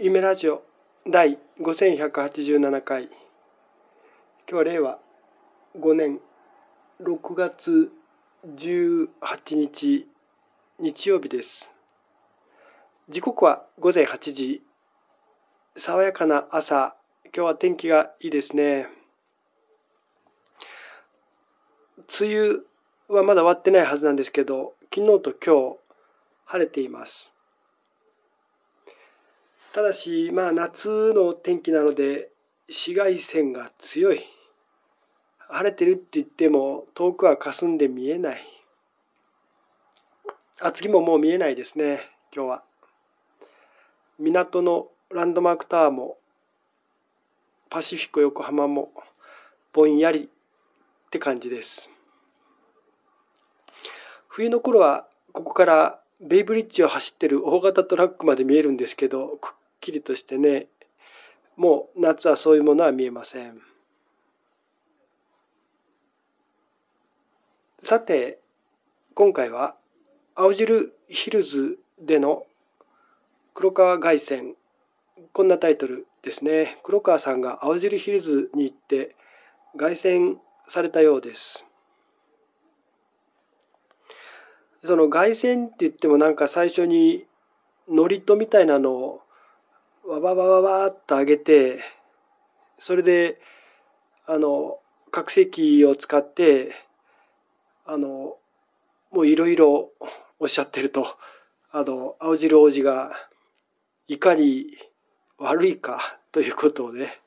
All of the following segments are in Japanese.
夢ラジオ第5187回今日は令和5年6月18日日曜日です時刻は午前8時爽やかな朝今日は天気がいいですね梅雨はまだ終わってないはずなんですけど昨日と今日晴れていますただし、まあ、夏の天気なので紫外線が強い晴れてるって言っても遠くは霞んで見えない厚木ももう見えないですね今日は港のランドマークタワーもパシフィコ横浜もぼんやりって感じです冬の頃はここからベイブリッジを走ってる大型トラックまで見えるんですけどくっきりとしてねもう夏はそういうものは見えません。さて今回は青汁ヒルズでの黒川凱旋こんなタイトルですね黒川さんが青汁ヒルズに行って凱旋されたようですその凱旋って言ってもなんか最初に祝詞みたいなのをわわわわわっと上げてそれであの拡声器を使ってあのもういろいろおっしゃってるとあの青汁王子がいかに悪いかということをね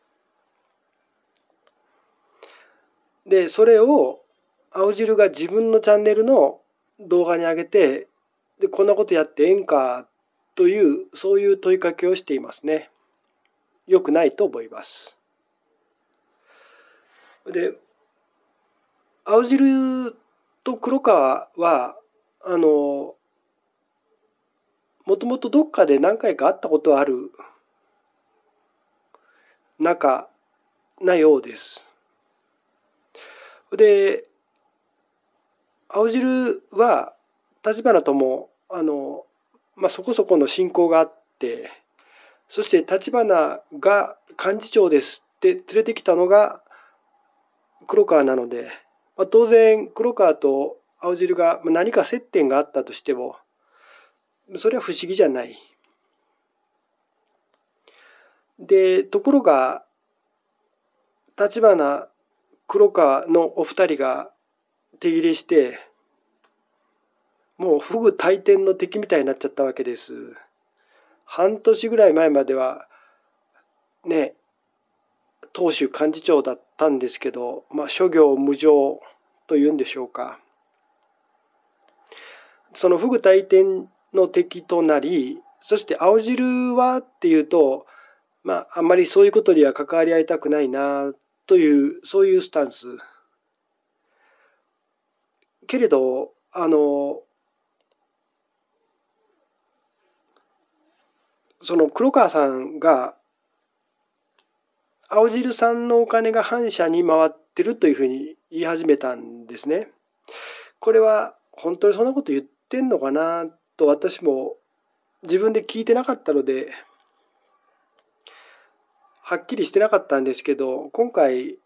でそれを青汁が自分のチャンネルの動画に上げてでこんなことやってええんかというそういう問いかけをしていますね。よくないと思います。で青汁と黒川はあのもともとどっかで何回か会ったことある仲なようです。で青汁は立花ともあのまあ、そこそこの信仰があってそして立花が幹事長ですって連れてきたのが黒川なので、まあ、当然黒川と青汁が何か接点があったとしてもそれは不思議じゃない。でところが立花黒川のお二人が手切れしてもう不具大天の敵みたいになっちゃったわけです。半年ぐらい前まではね当主幹事長だったんですけど、まあ、諸行無常というんでしょうかそのフグ大天の敵となりそして青汁はっていうとまああんまりそういうことには関わり合いたくないなというそういうスタンスけれどあのその黒川さんが青汁さんのお金が反社に回ってるというふうに言い始めたんですね。これは本当にそんなこと言ってんのかなと私も自分で聞いてなかったのではっきりしてなかったんですけど今回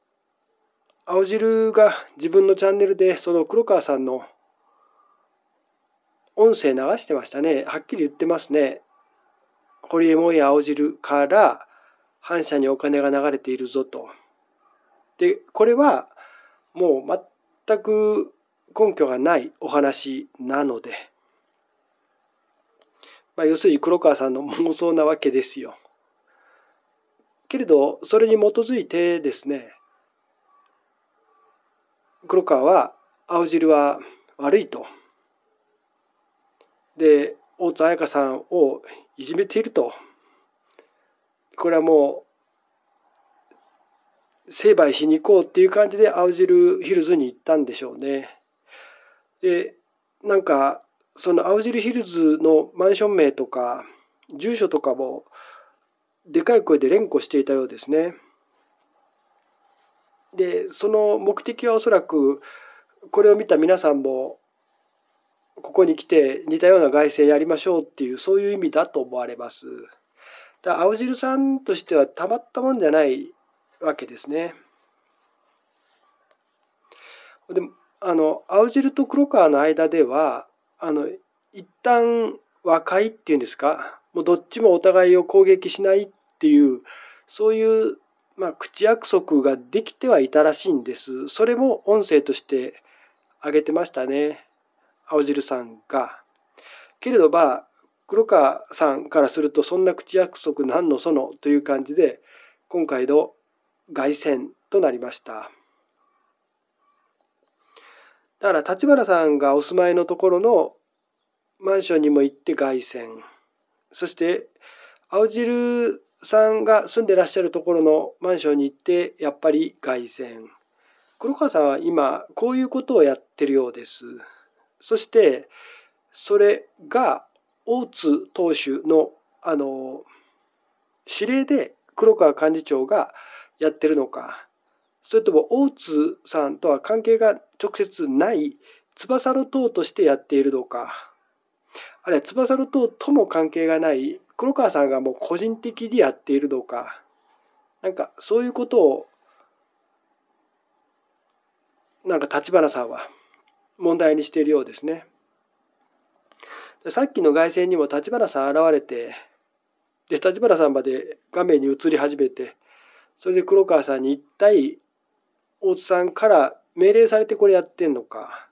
青汁が自分のチャンネルでその黒川さんの音声流してましたねはっきり言ってますねホリエモンや青汁から反社にお金が流れているぞと。でこれはもう全く根拠がないお話なので、まあ、要するに黒川さんの妄想なわけですよ。けれどそれに基づいてですね黒川は青汁は悪いと。で大津彩香さんをいじめているとこれはもう成敗しに行こうっていう感じで青汁ヒルズに行ったんでしょうね。でなんかその青汁ヒルズのマンション名とか住所とかもでかい声で連呼していたようですね。でその目的はおそらくこれを見た皆さんもここに来て似たような外政やりましょうっていうそういう意味だと思われます。だ青汁さんとしてはたまったもんじゃないわけですね。であの青汁と黒川の間ではあの一旦和解っていうんですかもうどっちもお互いを攻撃しないっていうそういう、まあ、口約束ができてはいたらしいんです。それも音声として上げてましたね。青汁さんが、けれどば、黒川さんからすると、そんな口約束何のそのという感じで、今回の凱旋となりました。だから立花さんがお住まいのところのマンションにも行って凱旋そして青汁さんが住んでらっしゃるところのマンションに行ってやっぱり凱旋黒川さんは今こういうことをやってるようです。そしてそれが大津投手のあの指令で黒川幹事長がやってるのかそれとも大津さんとは関係が直接ない翼の党としてやっているのかあるいは翼の党とも関係がない黒川さんがもう個人的にやっているのかなんかそういうことをなんか立花さんは問題にしているようですね。さっきの凱旋にも立花さん現れてで立花さんまで画面に映り始めてそれで黒川さんに一体大津さんから命令されてこれやってんのか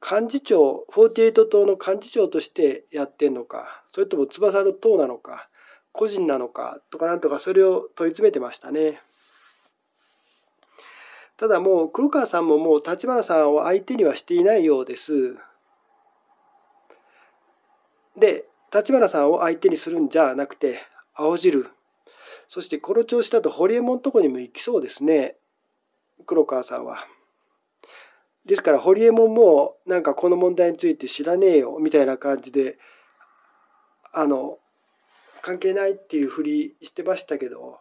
幹事長48党の幹事長としてやってんのかそれとも翼の党なのか個人なのかとかなんとかそれを問い詰めてましたね。ただもう黒川さんももう立花さんを相手にはしていないようです。で立花さんを相手にするんじゃなくて青汁そしてこの調子だと堀エモ門とこにも行きそうですね黒川さんは。ですから堀エモ門もなんかこの問題について知らねえよみたいな感じであの関係ないっていうふりしてましたけど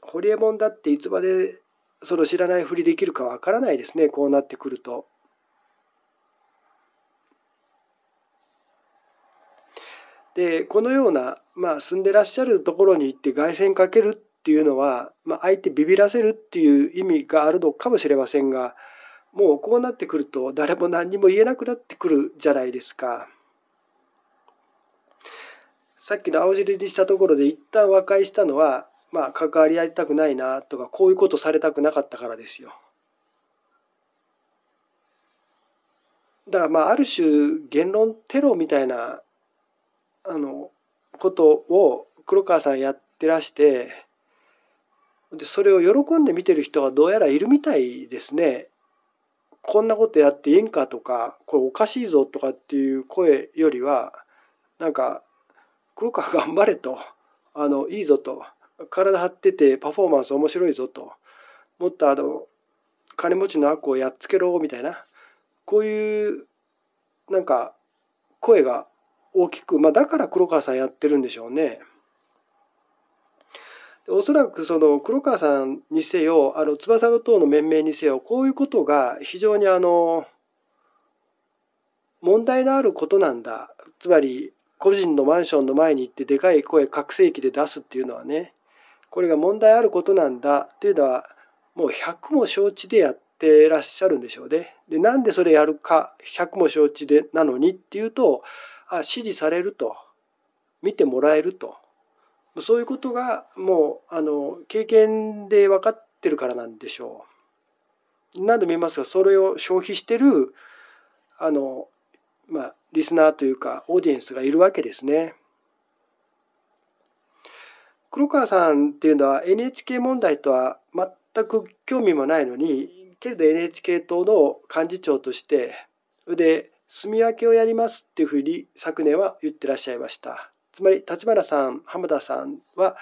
堀エモ門だっていつまでその知らないふりできるかわからないですねこうなってくると。でこのような、まあ、住んでらっしゃるところに行って凱旋かけるっていうのは、まあ、相手ビビらせるっていう意味があるのかもしれませんがもうこうなってくると誰も何にも言えなくなってくるじゃないですか。さっきの青汁にしたところで一旦和解したのはまあ関わり合いたくないなとかこういうことされたくなかったからですよ。だからまあある種言論テロみたいなあのことを黒川さんやってらしてでそれを喜んで見てる人がどうやらいるみたいですね。こんなことやっていいんかとかこれおかしいぞとかっていう声よりはなんか黒川頑張れとあのいいぞと体張っててパフォーマンス面白いぞともっとあの金持ちの悪をやっつけろみたいなこういうなんか声が大きく、まあ、だから黒川さんやってるんでしょうね。おそらくその黒川さんにせよあの翼の塔の面々にせよこういうことが非常にあの問題のあることなんだつまり個人のマンションの前に行ってでかい声拡声器で出すっていうのはねこれが問題あることなんだというのはもう100も承知でやってらっしゃるんでしょうね。でなんでそれやるか100も承知でなのにっていうとあ支持されると見てもらえるとそういうことがもうあの経験で分かってるからなんでしょう。何度も言いますがそれを消費してるあの、まあ、リスナーというかオーディエンスがいるわけですね。黒川さんっていうのは NHK 問題とは全く興味もないのにけれど NHK 党の幹事長としてで住み分けをやりますっていうふうに昨年は言ってらっしゃいましたつまり立花さん浜田さんは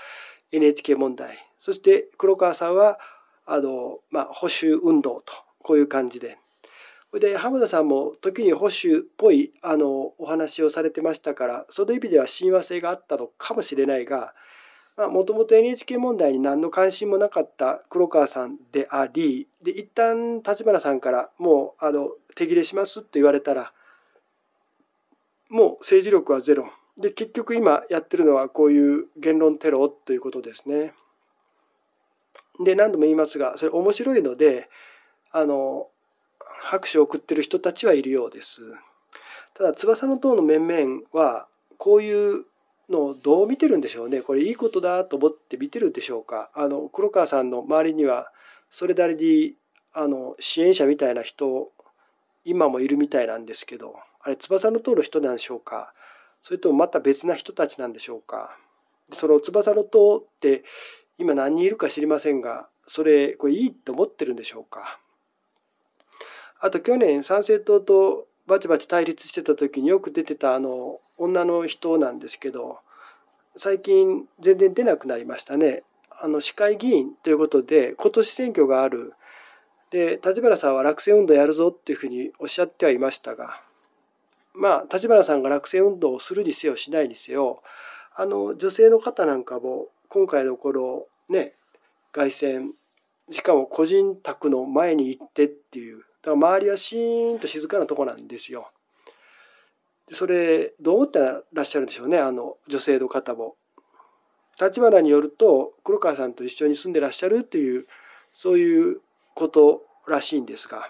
NHK 問題そして黒川さんはあの、まあ、保守運動とこういう感じでで浜田さんも時に保守っぽいあのお話をされてましたからその意味では親和性があったのかもしれないがもともと NHK 問題に何の関心もなかった黒川さんでありで一旦立花さんからもうあの手切れしますって言われたらもう政治力はゼロで結局今やってるのはこういう言論テロということですね。で何度も言いますがそれ面白いのであの拍手を送ってる人たちはいるようです。ただ翼の塔の面々はこういうのをどう見てるんでしょうねこれいいことだと思って見てるんでしょうかあの黒川さんの周りにはそれなりにあの支援者みたいな人今もいるみたいなんですけどあれ翼の通の人なんでしょうかそれともまた別な人たちなんでしょうかその翼の塔って今何人いるか知りませんがそれこれいいと思ってるんでしょうかあと去年参政党とバチバチ対立してた時によく出てたあの女の人なんですけど最近全然出なくなりましたねあの市会議員ということで今年選挙があるで立花さんは落選運動やるぞっていうふうにおっしゃってはいましたがまあ立花さんが落選運動をするにせよしないにせよあの女性の方なんかも今回の頃ね凱旋しかも個人宅の前に行ってっていうだから周りはシーンと静かなとこなんですよ。それどう思ってらっしゃるんでしょうねあの女性の方も。立花によると黒川さんと一緒に住んでらっしゃるっていうそういうことらしいんですが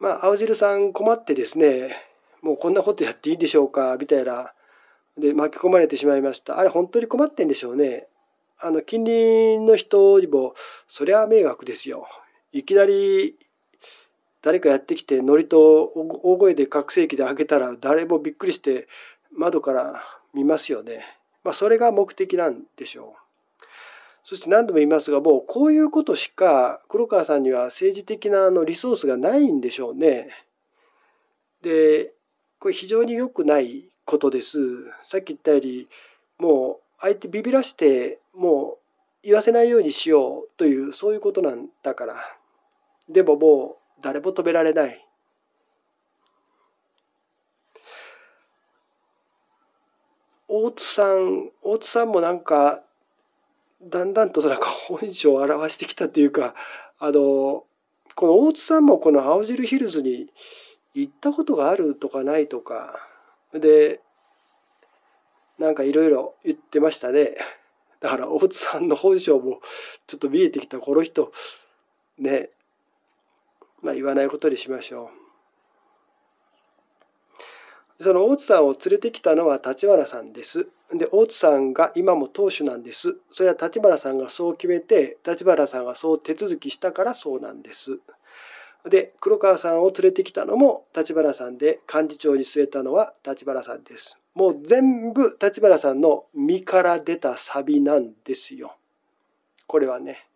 まあ青汁さん困ってですねもうこんなことやっていいんでしょうかみたいなで巻き込まれてしまいましたあれ本当に困ってんでしょうねあの近隣の人にもそりゃ迷惑ですよいきなり誰かやってきて祝詞と大声で拡声器で開けたら誰もびっくりして窓から見ますよね。まあ、それが目的なんでしょう。そして何度も言いますが、もうこういうことしか黒川さんには政治的なあのリソースがないんでしょうね。で、これ非常に良くないことです。さっき言ったより、もう相手ビビらして、もう言わせないようにしようという、そういうことなんだから。でもも誰も止められない。大津さん大津さんもなんかだんだんとなんか本性を表してきたというかあのこの大津さんもこの青汁ヒルズに行ったことがあるとかないとかでなんかいろいろ言ってましたねだから大津さんの本性もちょっと見えてきたこの人ねまあ、言わないことにしましょう。その大津さんを連れてきたのは立花さんです。で大津さんが今も当主なんです。それは立花さんがそう決めて立花さんがそう手続きしたからそうなんです。で黒川さんを連れてきたのも立花さんで幹事長に据えたのは立花さんです。もう全部立花さんの身から出たサビなんですよ。これはね。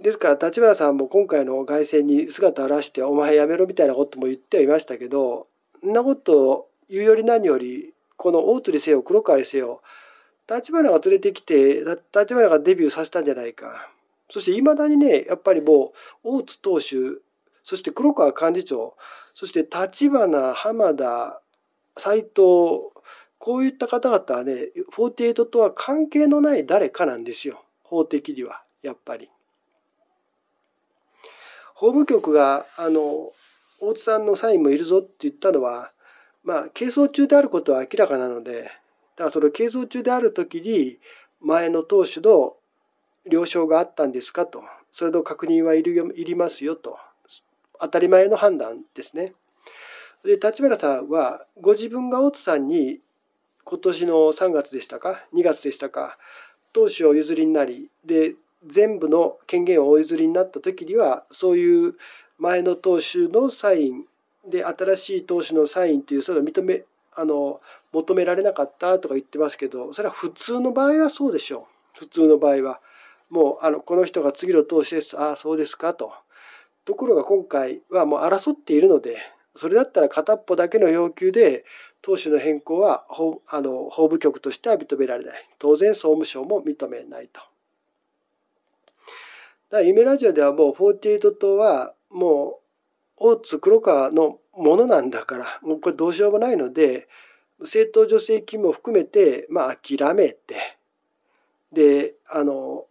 ですから立花さんも今回の凱旋に姿を現して「お前やめろ」みたいなことも言ってはいましたけどそんなこと言うより何よりこの大鳥せよ黒川にせよ立花が連れてきて立花がデビューさせたんじゃないかそしていまだにねやっぱりもう大津投手そして黒川幹事長そして立花浜田斎藤こういった方々はね48とは関係のない誰かなんですよ法的にはやっぱり。法務局があの大津さんのサインもいるぞって言ったのはまあ係争中であることは明らかなのでだからその係争中である時に前の当主の了承があったんですかとそれの確認はいるよいりますよと当たり前の判断ですね。で立花さんはご自分が大津さんに今年の3月でしたか2月でしたか当主を譲りになりで全部の権限をお譲りになった時にはそういう前の党首のサインで新しい党首のサインというそれは認めあの求められなかったとか言ってますけどそれは普通の場合はそうでしょう普通の場合はもうあのこの人が次の党首ですああそうですかとところが今回はもう争っているのでそれだったら片っぽだけの要求で党首の変更は法あの法務局としては認められない当然総務省も認めないと。だから夢ラジオではもう48党はもう大津黒川のものなんだからもうこれどうしようもないので政党助成金も含めてまあ諦めてであの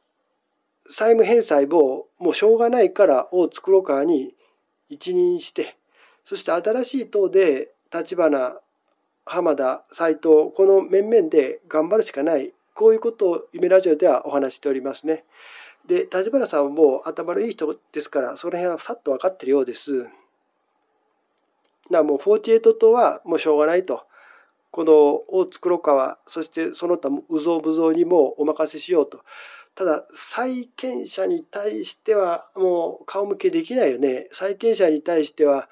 債務返済をもうしょうがないから大津黒川に一任してそして新しい党で立花浜田斎藤この面々で頑張るしかないこういうことを夢ラジオではお話しておりますね。で立花さんはもう頭のいい人ですからその辺はさっと分かってるようです。なもう48とはもうしょうがないと。この大津黒川そしてその他有造無造にもお任せしようと。ただ債権者に対してはもう顔向けできないよね。債権者に対しては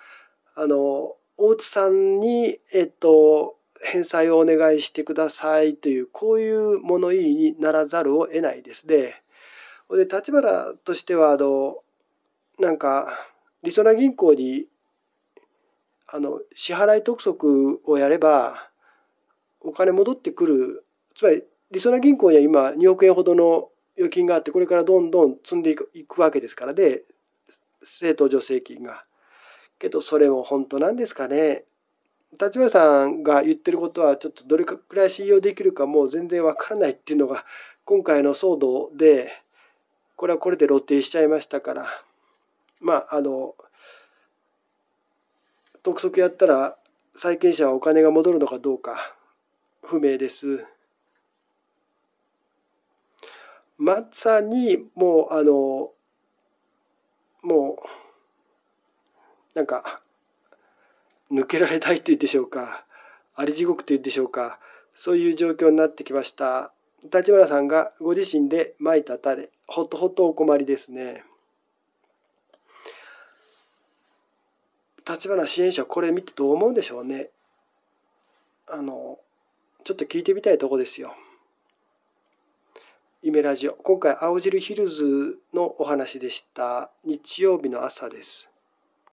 あの大津さんに、えっと、返済をお願いしてくださいというこういう物言いにならざるを得ないですね。それで立花としてはあのなんかりそな銀行にあの支払い督促をやればお金戻ってくるつまりりそな銀行には今2億円ほどの預金があってこれからどんどん積んでいくわけですからで、ね、政党助成金が。けどそれも本当なんですかね。立花さんが言ってることはちょっとどれくらい信用できるかもう全然わからないっていうのが今回の騒動でこれはこれで露呈しちゃいましたからまああの督促やったら債権者はお金が戻るのかどうか不明です。まさにもうあのもうなんか抜けられたいというんでしょうかあり地獄というんでしょうかそういう状況になってきました。立花さんがご自身でまいた種ほとほとお困りですね。立花支援者これ見てどう思うんでしょうね。あのちょっと聞いてみたいとこですよ。イメラジオ今回青汁ヒルズのお話でした日曜日の朝です。